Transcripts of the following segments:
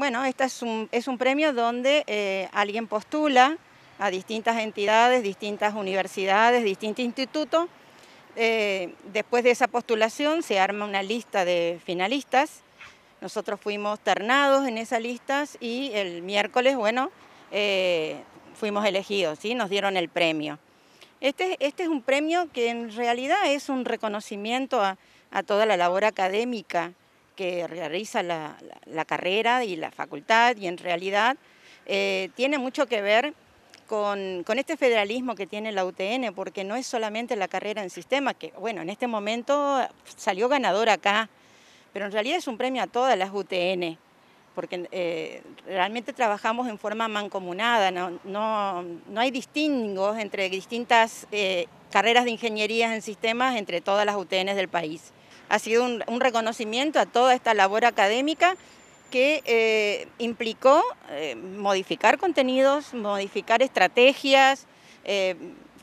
bueno, este es un, premio donde eh, alguien postula a distintas entidades, distintas universidades, distintos institutos. Eh, después de esa postulación se arma una lista de finalistas. Nosotros fuimos ternados en esas listas y el miércoles, bueno, eh, fuimos elegidos, ¿sí? nos dieron el premio. Este, este, es un premio que en realidad es un reconocimiento a toda la labor académica que realiza la, carrera y la facultad y en realidad eh, tiene mucho que ver con, este federalismo que tiene la UTN, porque no es solamente la carrera en sistema, que bueno, en este momento salió ganadora acá, pero en realidad es un premio a todas las UTN, porque eh, realmente trabajamos en forma mancomunada, no, no, hay distingos entre distintas eh, carreras de ingeniería en sistemas entre todas las UTN del país ha sido un, reconocimiento a toda esta labor académica que eh, implicó eh, modificar contenidos, modificar estrategias, eh,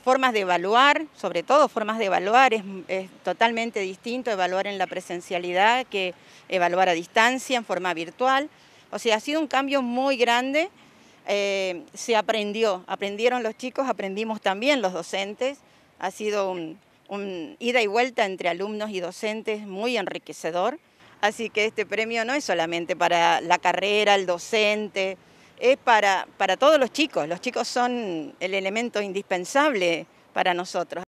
formas de evaluar, sobre todo formas de evaluar, es, es, totalmente distinto evaluar en la presencialidad que evaluar a distancia, en forma virtual. O sea, ha sido un cambio muy grande, se aprendió, aprendieron los chicos, aprendimos también los docentes, ha sido un, un ida y vuelta entre alumnos y docentes muy enriquecedor. Así que este premio no es solamente para la carrera, el docente, es para, para todos los chicos. Los chicos son el elemento indispensable para nosotros.